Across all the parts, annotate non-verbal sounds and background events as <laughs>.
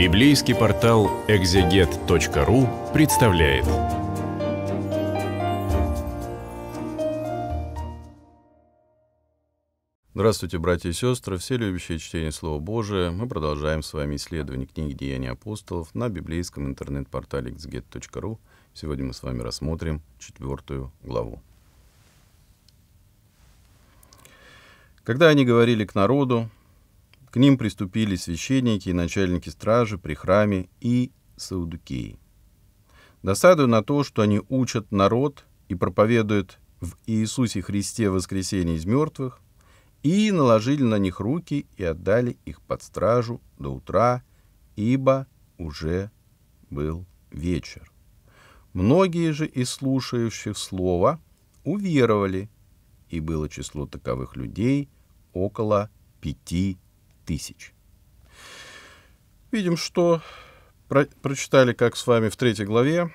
Библейский портал экзегет.ру представляет. Здравствуйте, братья и сестры, все любящие чтение Слова Божия. Мы продолжаем с вами исследование книги «Деяния апостолов» на библейском интернет-портале exeget.ru. Сегодня мы с вами рассмотрим четвертую главу. Когда они говорили к народу, к ним приступили священники и начальники стражи при храме и саудукеи. Досадуя на то, что они учат народ и проповедуют в Иисусе Христе воскресение из мертвых, и наложили на них руки и отдали их под стражу до утра, ибо уже был вечер. Многие же из слушающих слова уверовали, и было число таковых людей около пяти тысяч. Видим, что про, прочитали, как с вами в третьей главе,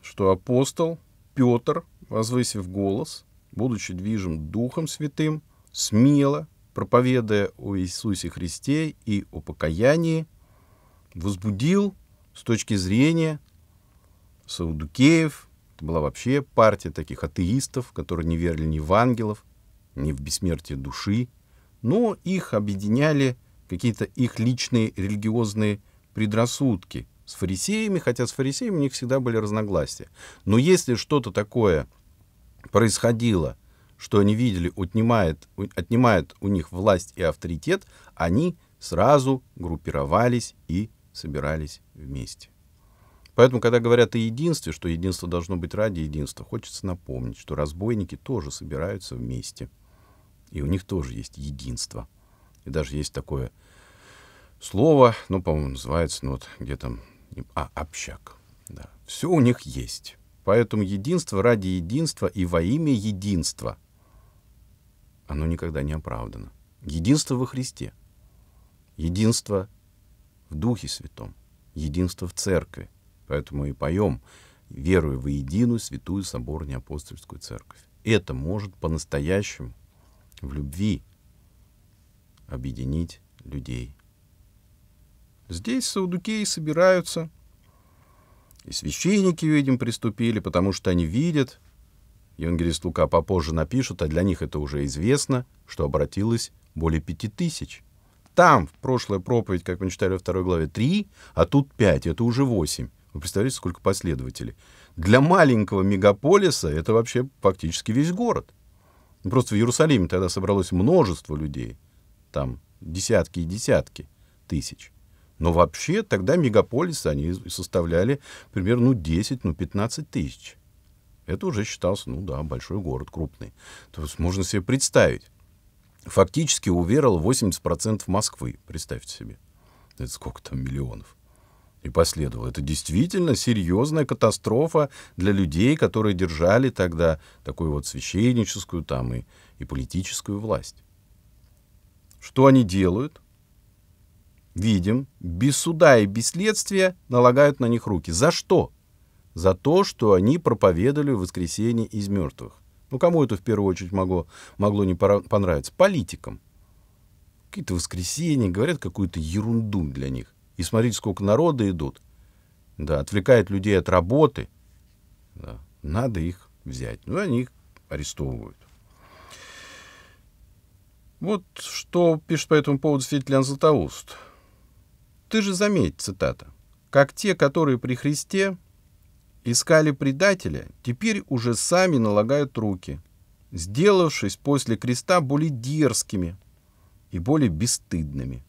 что апостол Петр, возвысив голос, будучи движим Духом Святым, смело, проповедуя о Иисусе Христе и о покаянии, возбудил с точки зрения саудукеев, это была вообще партия таких атеистов, которые не верили ни в ангелов, ни в бессмертие души, но их объединяли – какие-то их личные религиозные предрассудки с фарисеями, хотя с фарисеями у них всегда были разногласия. Но если что-то такое происходило, что они видели, отнимает, отнимает у них власть и авторитет, они сразу группировались и собирались вместе. Поэтому, когда говорят о единстве, что единство должно быть ради единства, хочется напомнить, что разбойники тоже собираются вместе. И у них тоже есть единство. И даже есть такое слово, ну, по-моему, называется, ну, вот где там, а, общак. Да. Все у них есть. Поэтому единство ради единства и во имя единства, оно никогда не оправдано. Единство во Христе, единство в Духе Святом, единство в Церкви. Поэтому и поем «Верую во единую святую соборную апостольскую церковь». Это может по-настоящему в любви объединить людей. Здесь саудукеи собираются, и священники, видим, приступили, потому что они видят, Евангелист Лука попозже напишут, а для них это уже известно, что обратилось более пяти тысяч. Там в прошлая проповедь, как мы читали во второй главе, три, а тут пять, это уже восемь. Вы представляете, сколько последователей. Для маленького мегаполиса это вообще фактически весь город. Просто в Иерусалиме тогда собралось множество людей – там десятки и десятки тысяч. Но вообще тогда мегаполисы они составляли примерно ну, 10, ну 15 тысяч. Это уже считался, ну да, большой город, крупный. То есть можно себе представить. Фактически уверовал 80% Москвы, представьте себе. Это сколько там миллионов. И последовало. Это действительно серьезная катастрофа для людей, которые держали тогда такую вот священническую там и, и политическую власть. Что они делают? Видим, без суда и без следствия налагают на них руки. За что? За то, что они проповедовали воскресение из мертвых. Ну, кому это в первую очередь могло, могло не понравиться? Политикам. Какие-то воскресенья, говорят какую-то ерунду для них. И смотрите, сколько народа идут. Да, отвлекает людей от работы. Да, надо их взять. Ну, они их арестовывают. Вот что пишет по этому поводу святитель Иоанн Златоуст. «Ты же заметь, цитата, как те, которые при Христе искали предателя, теперь уже сами налагают руки, сделавшись после креста более дерзкими и более бесстыдными.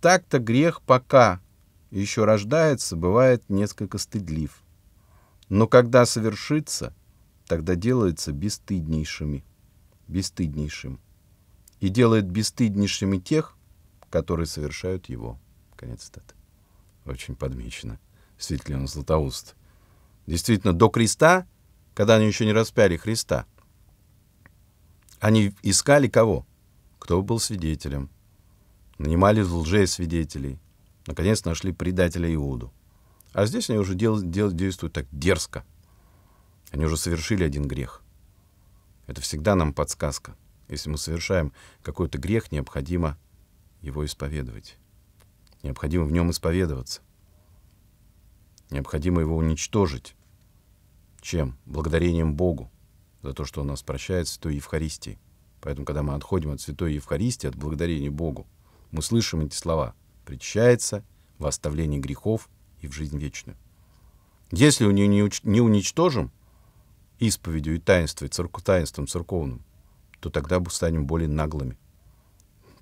Так-то грех пока еще рождается, бывает несколько стыдлив. Но когда совершится, тогда делается бесстыднейшими, бесстыднейшим и делает бесстыднейшими тех, которые совершают его. Конец цитаты. Очень подмечено. Действительно, он Златоуст. Действительно, до креста, когда они еще не распяли Христа, они искали кого? Кто был свидетелем. Нанимали лжесвидетелей. Наконец нашли предателя Иуду. А здесь они уже дел, дел, действуют так дерзко. Они уже совершили один грех. Это всегда нам подсказка. Если мы совершаем какой-то грех, необходимо его исповедовать. Необходимо в нем исповедоваться. Необходимо его уничтожить. Чем? Благодарением Богу за то, что Он нас прощает Святой Евхаристии. Поэтому, когда мы отходим от Святой Евхаристии, от благодарения Богу, мы слышим эти слова «причащается в оставлении грехов и в жизнь вечную». Если не уничтожим исповедью и таинством, церкв, таинством церковным, то тогда мы станем более наглыми,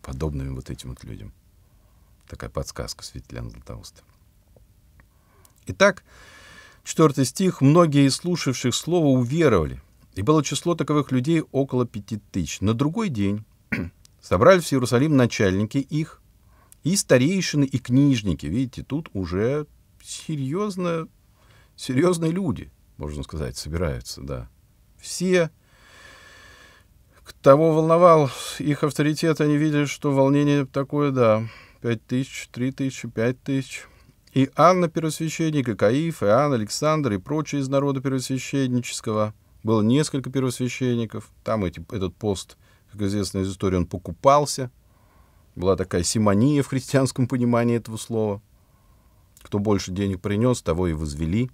подобными вот этим вот людям. Такая подсказка Светлана Златоуста. Итак, четвертый стих. «Многие из слушавших слово уверовали, и было число таковых людей около пяти тысяч. На другой день <clears throat> собрались в Иерусалим начальники их, и старейшины, и книжники. Видите, тут уже серьезно, серьезные люди, можно сказать, собираются, да. Все к тому волновал их авторитет, они видели, что волнение такое, да, пять тысяч, три тысячи, пять тысяч. И Анна Первосвященник, и Каиф, и Анна Александр, и прочие из народа первосвященнического. Было несколько первосвященников. Там эти, этот пост, как известно из истории, он покупался. Была такая симония в христианском понимании этого слова. Кто больше денег принес, того и возвели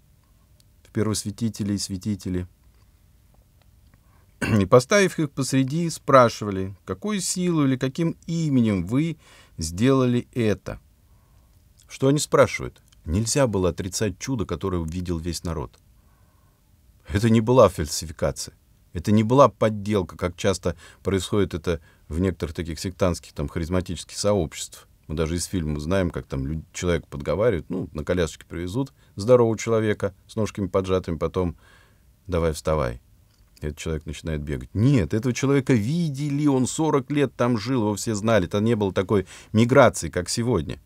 в первосвятители и святители – <clears throat> и, поставив их посреди, спрашивали, какой силой или каким именем вы сделали это. Что они спрашивают? Нельзя было отрицать чудо, которое увидел весь народ. Это не была фальсификация. Это не была подделка, как часто происходит это в некоторых таких сектантских там харизматических сообществах. Мы даже из фильма знаем, как там человек подговаривает, ну, на колясочке привезут здорового человека с ножками поджатыми, потом давай вставай. Этот человек начинает бегать. Нет, этого человека видели, он 40 лет там жил, его все знали. Там не было такой миграции, как сегодня.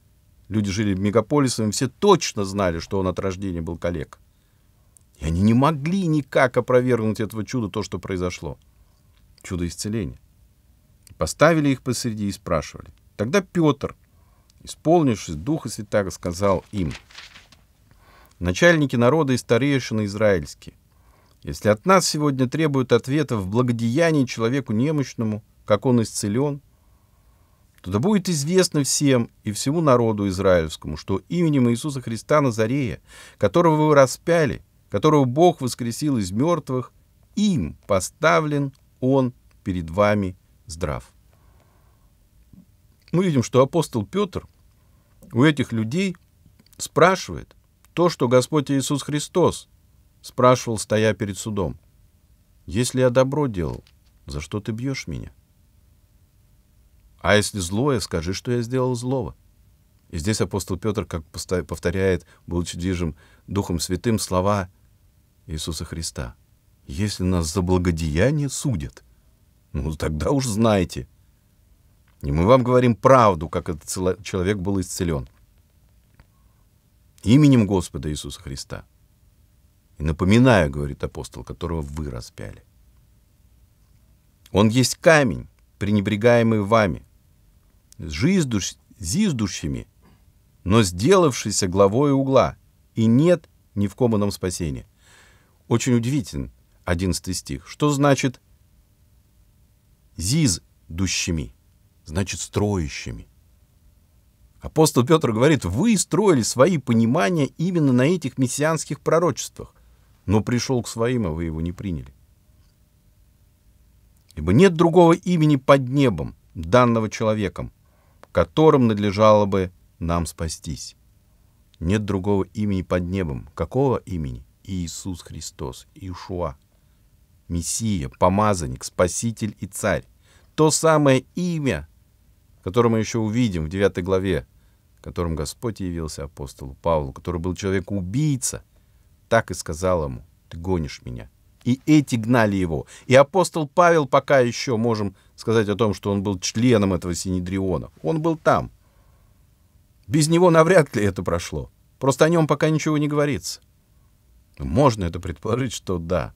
Люди жили мегаполисами, все точно знали, что он от рождения был коллег. И они не могли никак опровергнуть этого чуда, то, что произошло. Чудо исцеления. Поставили их посреди и спрашивали. Тогда Петр, исполнившись Духа Святаго, сказал им, «Начальники народа и старейшины израильские, если от нас сегодня требуют ответа в благодеянии человеку немощному, как он исцелен, то да будет известно всем и всему народу израильскому, что именем Иисуса Христа Назарея, которого вы распяли, которого Бог воскресил из мертвых, им поставлен он перед вами здрав. Мы видим, что апостол Петр у этих людей спрашивает то, что Господь Иисус Христос Спрашивал, стоя перед судом. Если я добро делал, за что ты бьешь меня? А если злое, скажи, что я сделал злого. И здесь апостол Петр, как повторяет, будучи движим Духом Святым, слова Иисуса Христа. «Если нас за благодеяние судят, ну тогда уж знайте». И мы вам говорим правду, как этот человек был исцелен. Именем Господа Иисуса Христа. И напоминаю, говорит апостол, которого вы распяли. Он есть камень, пренебрегаемый вами, жиздущ, но сделавшийся главой угла, и нет ни в ком ином спасения. Очень удивителен 11 стих. Что значит «зиздущими»? Значит, строящими. Апостол Петр говорит, вы строили свои понимания именно на этих мессианских пророчествах но пришел к своим, а вы его не приняли. Ибо нет другого имени под небом, данного человеком, которым надлежало бы нам спастись. Нет другого имени под небом. Какого имени? Иисус Христос, Иешуа, Мессия, Помазанник, Спаситель и Царь. То самое имя, которое мы еще увидим в 9 главе, которым Господь явился апостолу Павлу, который был человек-убийца, так и сказал ему, ты гонишь меня. И эти гнали его. И апостол Павел пока еще можем сказать о том, что он был членом этого Синедриона. Он был там. Без него навряд ли это прошло. Просто о нем пока ничего не говорится. Можно это предположить, что да.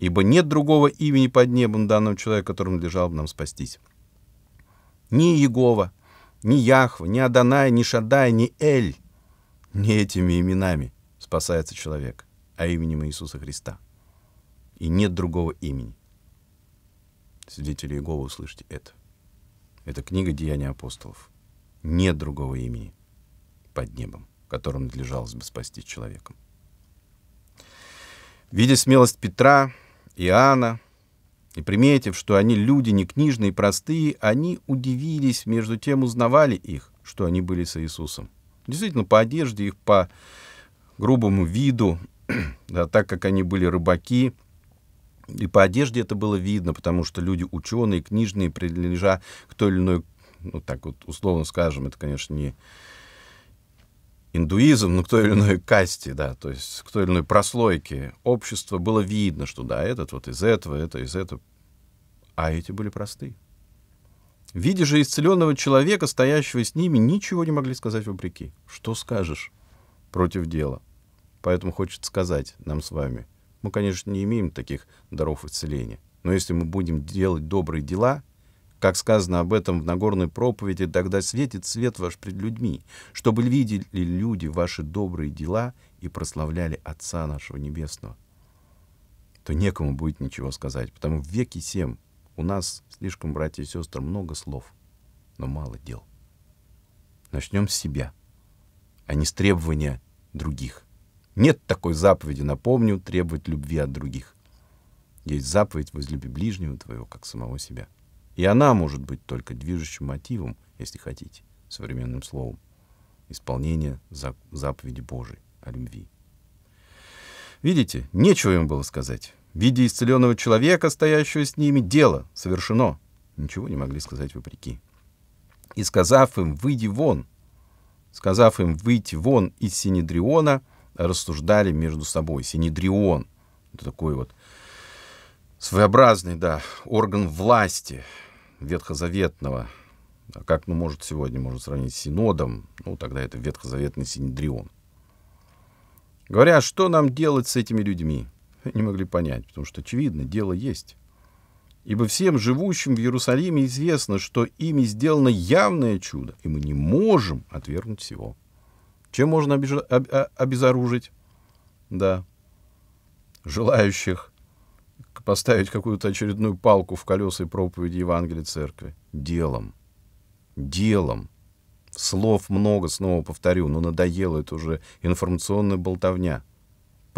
Ибо нет другого имени под небом данного человека, которым лежал бы нам спастись. Ни Егова, ни Яхва, ни Адоная, ни Шадая, ни Эль — не этими именами спасается человек, а именем Иисуса Христа. И нет другого имени. Свидетели Иеговы, услышьте это. Это книга «Деяния апостолов». Нет другого имени под небом, которым надлежалось бы спасти человеком. Видя смелость Петра, Иоанна, и приметив, что они люди не книжные и простые, они удивились, между тем узнавали их, что они были с Иисусом. Действительно, по одежде их, по грубому виду, <clears throat> да, так как они были рыбаки, и по одежде это было видно, потому что люди ученые, книжные, принадлежа к той или иной, ну так вот условно скажем, это, конечно, не индуизм, но к той или иной касте, да, то есть к той или иной прослойке общества было видно, что да, этот вот из этого, это из этого, а эти были простые. Видя же исцеленного человека, стоящего с ними, ничего не могли сказать вопреки. Что скажешь? Против дела. Поэтому хочет сказать нам с вами. Мы, конечно, не имеем таких даров исцеления. Но если мы будем делать добрые дела, как сказано об этом в Нагорной проповеди, тогда светит свет ваш пред людьми, чтобы видели люди ваши добрые дела и прославляли Отца нашего Небесного. То некому будет ничего сказать, потому в веки семь у нас слишком, братья и сестры, много слов, но мало дел. Начнем с себя, а не с требования других. Нет такой заповеди, напомню, требовать любви от других. Есть заповедь «возлюби ближнего твоего, как самого себя». И она может быть только движущим мотивом, если хотите, современным словом, исполнение заповеди Божией о любви. Видите, нечего им было сказать видя исцеленного человека, стоящего с ними, дело совершено. Ничего не могли сказать вопреки. И сказав им, выйди вон, сказав им выйти вон из Синедриона, рассуждали между собой. Синедрион — это такой вот своеобразный, да, орган власти ветхозаветного. А как, ну, может, сегодня можно сравнить с синодом, ну, тогда это ветхозаветный Синедрион. Говоря, что нам делать с этими людьми? <laughs> не могли понять, потому что, очевидно, дело есть. Ибо всем живущим в Иерусалиме известно, что ими сделано явное чудо, и мы не можем отвергнуть всего. Чем можно обижа- об- а, обезоружить? Да, желающих поставить какую-то очередную палку в колеса и проповеди Евангелия Церкви. Делом. Делом. Слов много, снова повторю, но надоело это уже информационная болтовня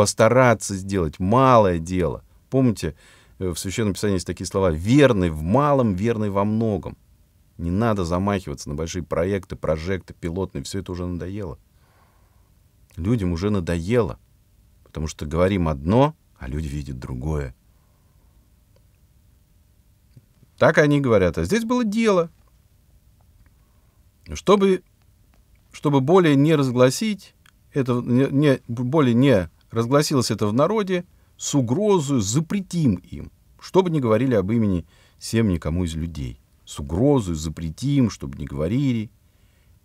постараться сделать малое дело. Помните, э, в Священном Писании есть такие слова «верный в малом, верный во многом». Не надо замахиваться на большие проекты, прожекты, пилотные. Все это уже надоело. Людям уже надоело. Потому что говорим одно, а люди видят другое. Так они говорят. А здесь было дело. Чтобы, чтобы более не разгласить, это не, не, более не Разгласилось это в народе с угрозой запретим им, чтобы не говорили об имени всем никому из людей. С угрозой запретим, чтобы не говорили.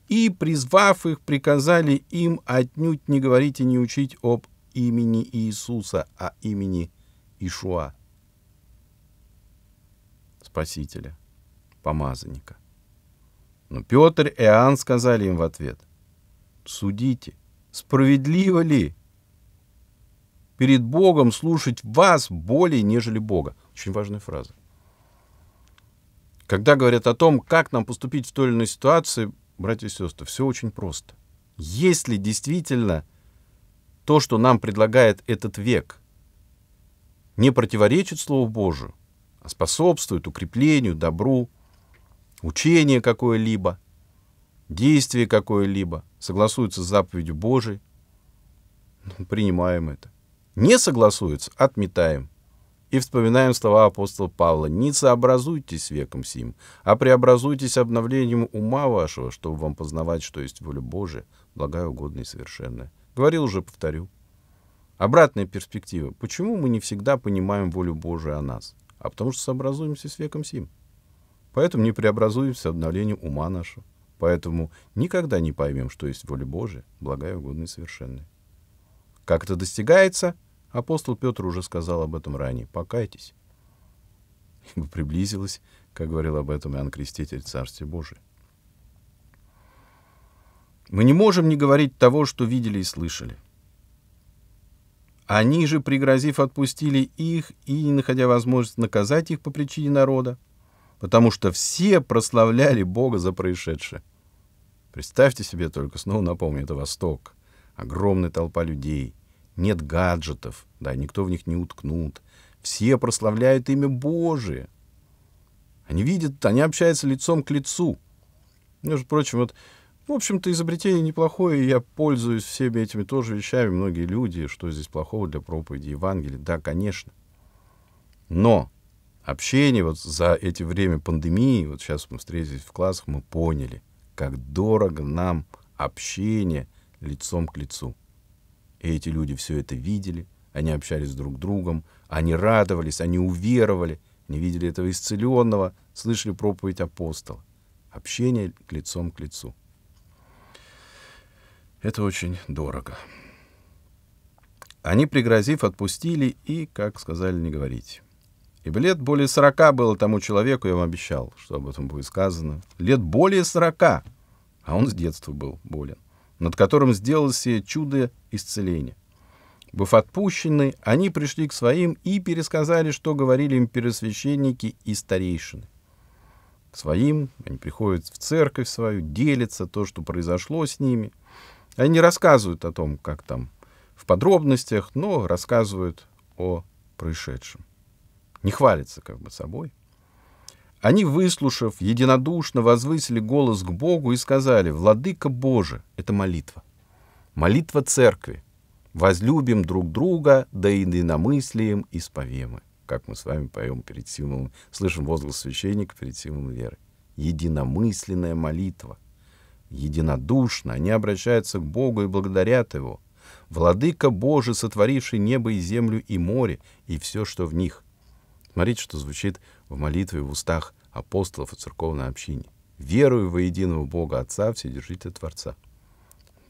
И, призвав их, приказали им отнюдь не говорить и не учить об имени Иисуса, а имени Ишуа, Спасителя, помазанника. Но Петр и Иоанн сказали им в ответ, «Судите, справедливо ли перед Богом слушать вас более, нежели Бога. Очень важная фраза. Когда говорят о том, как нам поступить в той или иной ситуации, братья и сестры, все очень просто. Если действительно то, что нам предлагает этот век, не противоречит Слову Божию, а способствует укреплению, добру, учение какое-либо, действие какое-либо, согласуется с заповедью Божией, ну, принимаем это. Не согласуются — отметаем. И вспоминаем слова апостола Павла. «Не сообразуйтесь веком сим, а преобразуйтесь обновлением ума вашего, чтобы вам познавать, что есть воля Божия, благая, угодная и совершенная». Говорил уже, повторю. Обратная перспектива. Почему мы не всегда понимаем волю Божию о нас? А потому что сообразуемся с веком сим. Поэтому не преобразуемся обновлением ума нашего. Поэтому никогда не поймем, что есть воля Божия, благая, угодная и совершенная. Как это достигается? Апостол Петр уже сказал об этом ранее. Покайтесь. <laughs> Ибо приблизилось, как говорил об этом Иоанн Креститель, Царствие Божие. Мы не можем не говорить того, что видели и слышали. Они же, пригрозив, отпустили их и, не находя возможности наказать их по причине народа, потому что все прославляли Бога за происшедшее. Представьте себе только, снова напомню, это Восток, огромная толпа людей — нет гаджетов, да, никто в них не уткнут. Все прославляют имя Божие. Они видят, они общаются лицом к лицу. Между прочим, вот, в общем-то, изобретение неплохое, и я пользуюсь всеми этими тоже вещами, многие люди, что здесь плохого для проповеди Евангелия, да, конечно. Но общение вот за эти время пандемии, вот сейчас мы встретились в классах, мы поняли, как дорого нам общение лицом к лицу. И эти люди все это видели, они общались друг с другом, они радовались, они уверовали, они видели этого исцеленного, слышали проповедь апостола. Общение лицом к лицу. Это очень дорого. Они, пригрозив, отпустили и, как сказали, не говорить. Ибо лет более сорока было тому человеку, я вам обещал, что об этом будет сказано. Лет более сорока, а он с детства был болен над которым сделал себе чудо исцеления. Быв отпущены, они пришли к своим и пересказали, что говорили им первосвященники и старейшины. К своим они приходят в церковь свою, делятся то, что произошло с ними. Они рассказывают о том, как там в подробностях, но рассказывают о происшедшем. Не хвалятся как бы собой. Они, выслушав, единодушно возвысили голос к Богу и сказали, «Владыка Боже!» — это молитва. Молитва церкви. «Возлюбим друг друга, да и иномыслием исповемы». Как мы с вами поем перед символом, слышим возглас священника перед символом веры. Единомысленная молитва. Единодушно они обращаются к Богу и благодарят Его. «Владыка Боже, сотворивший небо и землю и море, и все, что в них». Смотрите, что звучит в молитве в устах апостолов и церковной общине. Верую во единого Бога Отца, Вседержителя Творца.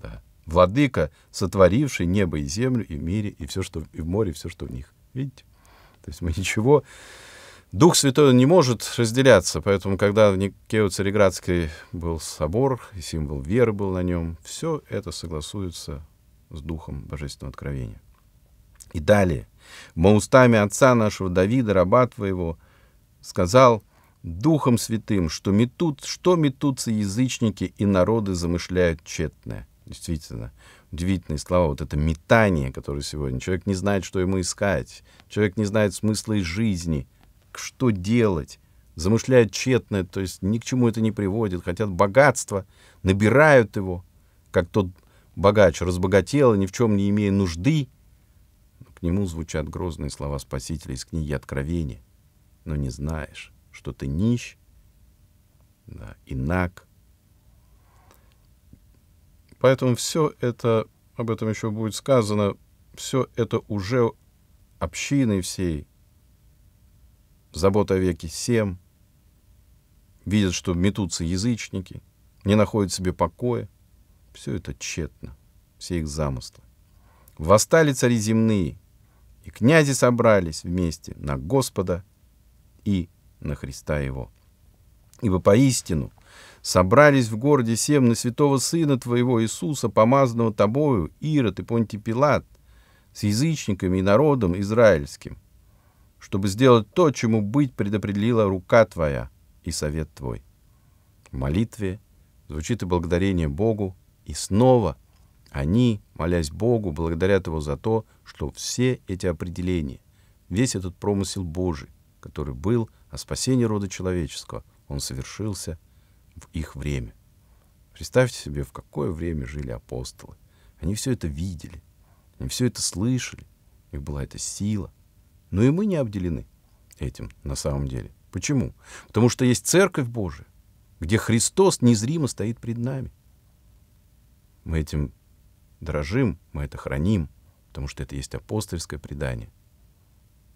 Да. Владыка, сотворивший небо и землю, и в мире, и все, что и в море, и все, что в них. Видите? То есть мы <laughs> ничего... Дух Святой не может разделяться, поэтому, когда в Никео Цареградской был собор, и символ веры был на нем, все это согласуется с Духом Божественного Откровения. И далее. «Мы устами отца нашего Давида, раба твоего, сказал — Духом Святым, что метут, что метутся язычники и народы замышляют тщетное. Действительно, удивительные слова, вот это метание, которое сегодня. Человек не знает, что ему искать, человек не знает смысла и жизни, что делать, замышляют тщетное, то есть ни к чему это не приводит, хотят богатства, набирают его, как тот богач разбогател, ни в чем не имея нужды. К нему звучат грозные слова Спасителя из книги Откровения, но не знаешь что ты нищ, да, инак. Поэтому все это, об этом еще будет сказано, все это уже общины всей, забота о веке семь, видят, что метутся язычники, не находят себе покоя. Все это тщетно, все их замыслы. Восстали цари земные, и князи собрались вместе на Господа и на Христа его. Ибо поистину собрались в городе Сем на святого сына твоего Иисуса, помазанного тобою, Ирод и Понтий Пилат, с язычниками и народом израильским, чтобы сделать то, чему быть предопределила рука твоя и совет твой. В молитве звучит и благодарение Богу, и снова они, молясь Богу, благодарят Его за то, что все эти определения, весь этот промысел Божий, который был а спасение рода человеческого, он совершился в их время. Представьте себе, в какое время жили апостолы. Они все это видели, они все это слышали, у них была эта сила. Но и мы не обделены этим на самом деле. Почему? Потому что есть Церковь Божия, где Христос незримо стоит пред нами. Мы этим дрожим, мы это храним, потому что это есть апостольское предание.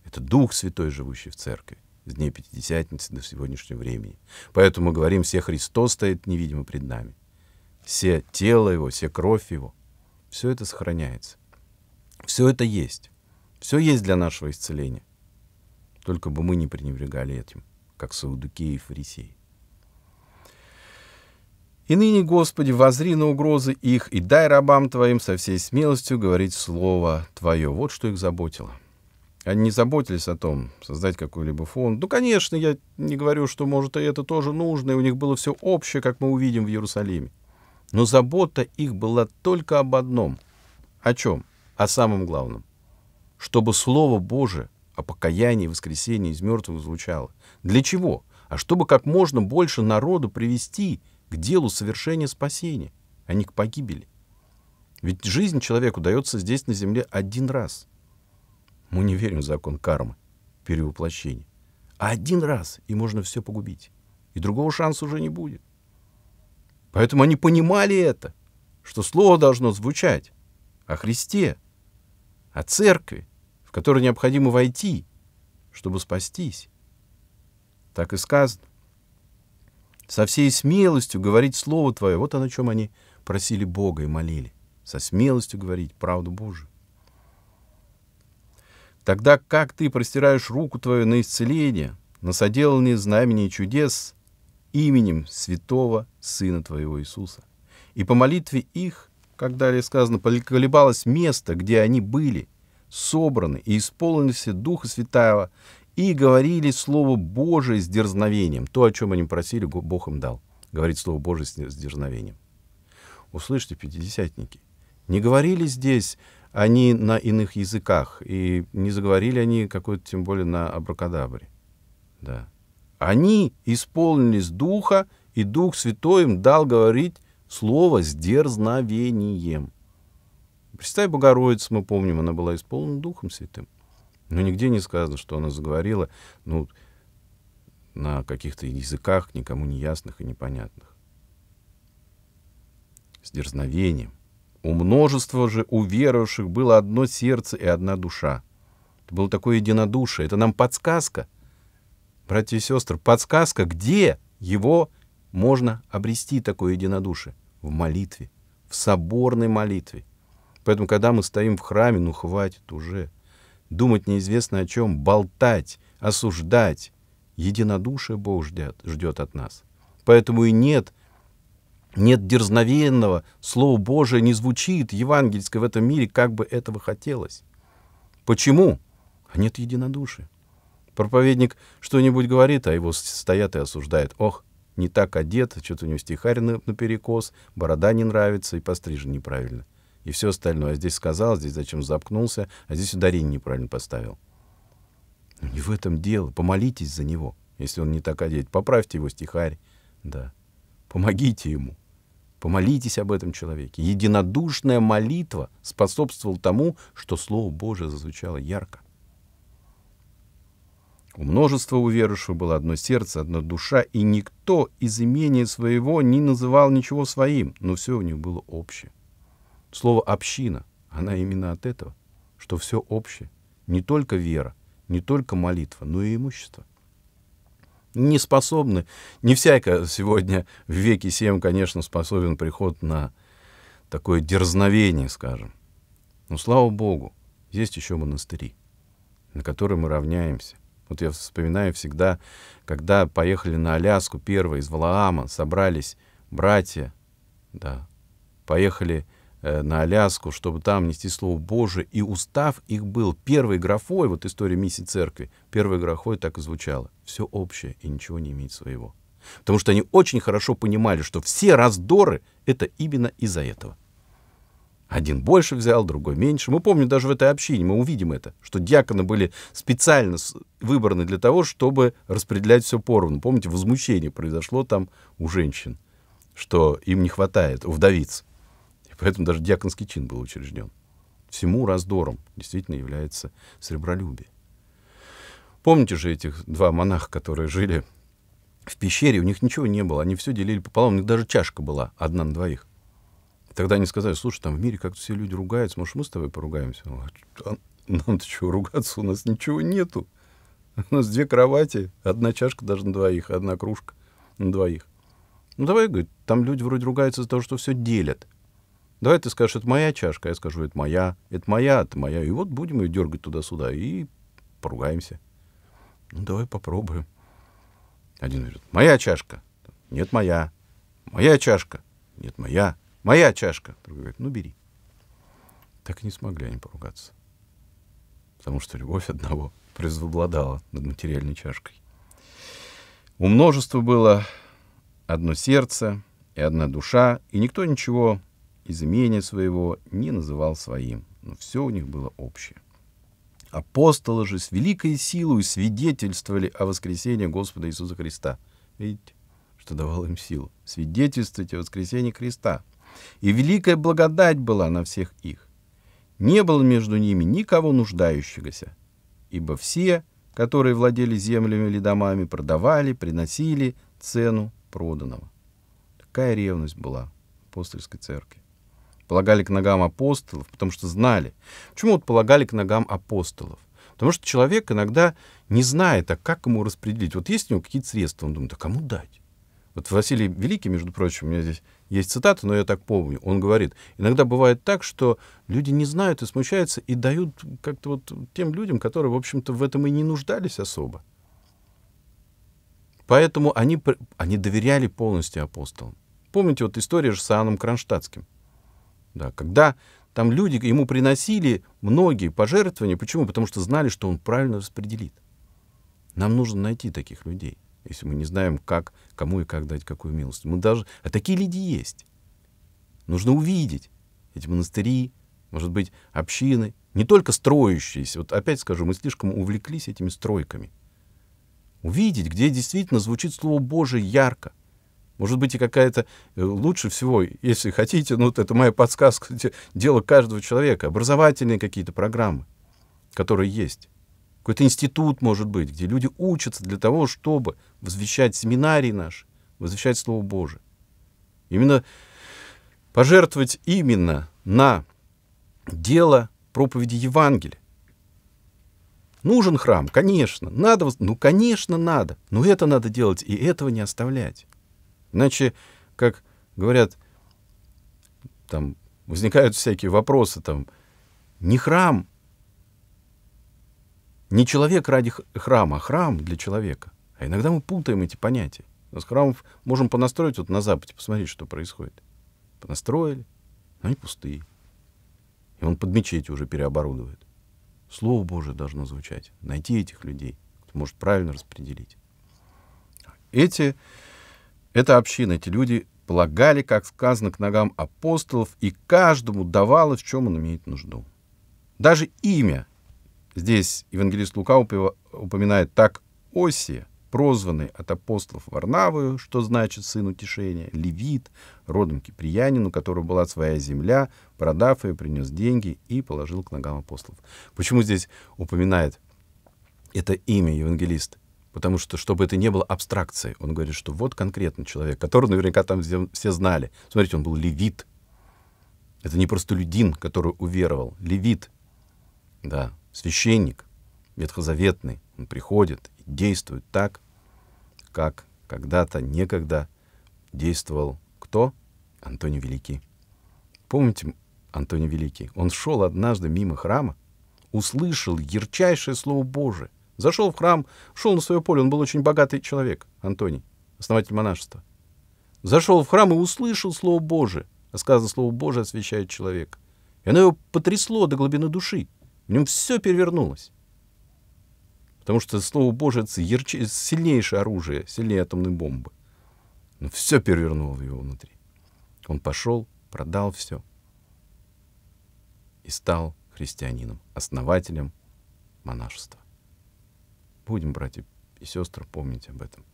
Это Дух Святой, живущий в Церкви с дней Пятидесятницы до сегодняшнего времени. Поэтому мы говорим, все Христос стоит невидимо пред нами. Все тело Его, все кровь Его, все это сохраняется. Все это есть. Все есть для нашего исцеления. Только бы мы не пренебрегали этим, как саудуки и фарисеи. И ныне, Господи, возри на угрозы их и дай рабам Твоим со всей смелостью говорить Слово Твое. Вот что их заботило. Они не заботились о том, создать какой-либо фонд. Ну, конечно, я не говорю, что, может, и это тоже нужно, и у них было все общее, как мы увидим в Иерусалиме. Но забота их была только об одном. О чем? О самом главном. Чтобы Слово Божие о покаянии и воскресении из мертвых звучало. Для чего? А чтобы как можно больше народу привести к делу совершения спасения, а не к погибели. Ведь жизнь человеку дается здесь на земле один раз — мы не верим в закон кармы, перевоплощения. А один раз, и можно все погубить. И другого шанса уже не будет. Поэтому они понимали это, что слово должно звучать о Христе, о церкви, в которую необходимо войти, чтобы спастись. Так и сказано. Со всей смелостью говорить Слово Твое. Вот о чем они просили Бога и молили. Со смелостью говорить правду Божию. Тогда как ты простираешь руку твою на исцеление, на соделанные знамений и чудес именем святого Сына Твоего Иисуса? И по молитве их, как далее сказано, поколебалось место, где они были, собраны и исполнены все Духа Святого, и говорили Слово Божие с дерзновением. То, о чем они просили, Бог им дал. Говорит Слово Божие с дерзновением. Услышьте, пятидесятники, не говорили здесь они на иных языках, и не заговорили они какой-то, тем более, на абракадабре. Да. Они исполнились Духа, и Дух Святой им дал говорить слово с дерзновением. Представь, Богородица, мы помним, она была исполнена Духом Святым. Но нигде не сказано, что она заговорила ну, на каких-то языках, никому не ясных и непонятных. С дерзновением. У множества же уверовавших было одно сердце и одна душа. Это было такое единодушие. Это нам подсказка. Братья и сестры, подсказка, где его можно обрести такое единодушие? В молитве, в соборной молитве. Поэтому, когда мы стоим в храме, ну хватит уже. Думать неизвестно о чем, болтать, осуждать. Единодушие Бог ждет, ждет от нас. Поэтому и нет нет дерзновенного, Слово Божие не звучит евангельское в этом мире, как бы этого хотелось. Почему? А нет единодушия. Проповедник что-нибудь говорит, а его стоят и осуждают. Ох, не так одет, что-то у него стихарь на, наперекос, борода не нравится и пострижен неправильно. И все остальное. А здесь сказал, здесь зачем запкнулся, а здесь ударение неправильно поставил. Но ну, не в этом дело. Помолитесь за него, если он не так одет. Поправьте его стихарь. Да. Помогите ему. Помолитесь об этом человеке. Единодушная молитва способствовала тому, что Слово Божие зазвучало ярко. У множества уверовавших было одно сердце, одна душа, и никто из имения своего не называл ничего своим, но все у них было общее. Слово «община», она именно от этого, что все общее, не только вера, не только молитва, но и имущество – не способны. Не всяко сегодня в веке семь, конечно, способен приход на такое дерзновение, скажем. Но слава Богу, есть еще монастыри, на которые мы равняемся. Вот я вспоминаю всегда, когда поехали на Аляску первые из Валаама, собрались братья, да, поехали Э, на Аляску, чтобы там нести Слово Божие. И устав их был первой графой, вот история миссии церкви, первой графой так и звучало. Все общее и ничего не имеет своего. Потому что они очень хорошо понимали, что все раздоры — это именно из-за этого. Один больше взял, другой меньше. Мы помним даже в этой общине, мы увидим это, что диаконы были специально выбраны для того, чтобы распределять все поровну. Помните, возмущение произошло там у женщин, что им не хватает, у вдовиц. Поэтому даже диаконский чин был учрежден. Всему раздором действительно является сребролюбие. Помните же этих два монаха, которые жили в пещере, у них ничего не было, они все делили пополам, у них даже чашка была, одна на двоих. Тогда они сказали, слушай, там в мире как-то все люди ругаются, может, мы с тобой поругаемся? А нам-то чего ругаться, у нас ничего нету. У нас две кровати, одна чашка даже на двоих, одна кружка на двоих. Ну давай, говорит, там люди вроде ругаются за то, что все делят. Давай ты скажешь, это моя чашка, я скажу, это моя, это моя, это моя. И вот будем ее дергать туда-сюда и поругаемся. Ну, давай попробуем. Один говорит, моя чашка. Нет, моя. Моя чашка. Нет, моя. Моя чашка. Другой говорит, ну, бери. Так и не смогли они поругаться. Потому что любовь одного <laughs> превозобладала над материальной чашкой. У множества было одно сердце и одна душа, и никто ничего изменения своего не называл своим, но все у них было общее. Апостолы же с великой силой свидетельствовали о воскресении Господа Иисуса Христа. Видите, что давало им силу? Свидетельствовать о воскресении Христа. И великая благодать была на всех их. Не было между ними никого нуждающегося, ибо все, которые владели землями или домами, продавали, приносили цену проданного. Такая ревность была в апостольской церкви полагали к ногам апостолов, потому что знали. Почему вот полагали к ногам апостолов? Потому что человек иногда не знает, а как ему распределить. Вот есть у него какие-то средства, он думает, а кому дать? Вот Василий Великий, между прочим, у меня здесь есть цитата, но я так помню, он говорит, иногда бывает так, что люди не знают и смущаются, и дают как-то вот тем людям, которые, в общем-то, в этом и не нуждались особо. Поэтому они, они доверяли полностью апостолам. Помните вот история же с Иоанном Кронштадтским? Да, когда там люди ему приносили многие пожертвования. Почему? Потому что знали, что он правильно распределит. Нам нужно найти таких людей, если мы не знаем, как, кому и как дать какую милость. Мы даже... А такие люди есть. Нужно увидеть эти монастыри, может быть, общины, не только строящиеся. Вот опять скажу, мы слишком увлеклись этими стройками. Увидеть, где действительно звучит Слово Божие ярко, может быть, и какая-то э, лучше всего, если хотите, ну, это моя подсказка, дело каждого человека, образовательные какие-то программы, которые есть. Какой-то институт, может быть, где люди учатся для того, чтобы возвещать семинарии наш, возвещать Слово Божие. Именно пожертвовать именно на дело проповеди Евангелия. Нужен храм, конечно, надо, ну, конечно, надо, но это надо делать, и этого не оставлять. Иначе, как говорят, там возникают всякие вопросы, там, не храм, не человек ради храма, а храм для человека. А иногда мы путаем эти понятия. У нас храмов можем понастроить вот на Западе, посмотреть, что происходит. Понастроили, но они пустые. И он под мечеть уже переоборудует. Слово Божие должно звучать. Найти этих людей, кто может правильно распределить. Эти эта община, эти люди полагали, как сказано, к ногам апостолов, и каждому давало, в чем он имеет нужду. Даже имя здесь евангелист Лука упоминает так Осия, прозванный от апостолов Варнавою, что значит «сын утешения», левит, родом киприянин, у которого была своя земля, продав ее, принес деньги и положил к ногам апостолов. Почему здесь упоминает это имя евангелист Потому что, чтобы это не было абстракцией, он говорит, что вот конкретный человек, которого наверняка там все, все знали. Смотрите, он был левит. Это не просто людин, который уверовал. Левит, да, священник, ветхозаветный. Он приходит действует так, как когда-то, некогда действовал кто? Антоний Великий. Помните Антоний Великий? Он шел однажды мимо храма, услышал ярчайшее слово Божие, Зашел в храм, шел на свое поле, он был очень богатый человек, Антоний, основатель монашества. Зашел в храм и услышал Слово Божие. А сказано, Слово Божие освещает человека. И оно его потрясло до глубины души. В нем все перевернулось. Потому что Слово Божие — это ярче, сильнейшее оружие, сильнее атомной бомбы. Но все перевернуло его внутри. Он пошел, продал все и стал христианином, основателем монашества. Будем, братья и сестры, помнить об этом.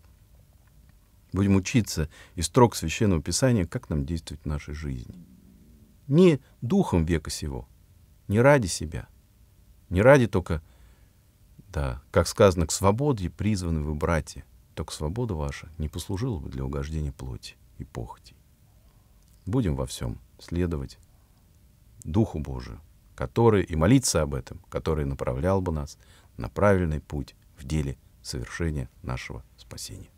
Будем учиться из строк Священного Писания, как нам действовать в нашей жизни. Не духом века сего, не ради себя, не ради только, да, как сказано, к свободе призваны вы, братья, только свобода ваша не послужила бы для угождения плоти и похоти. Будем во всем следовать Духу Божию, который и молиться об этом, который направлял бы нас на правильный путь в деле совершения нашего спасения.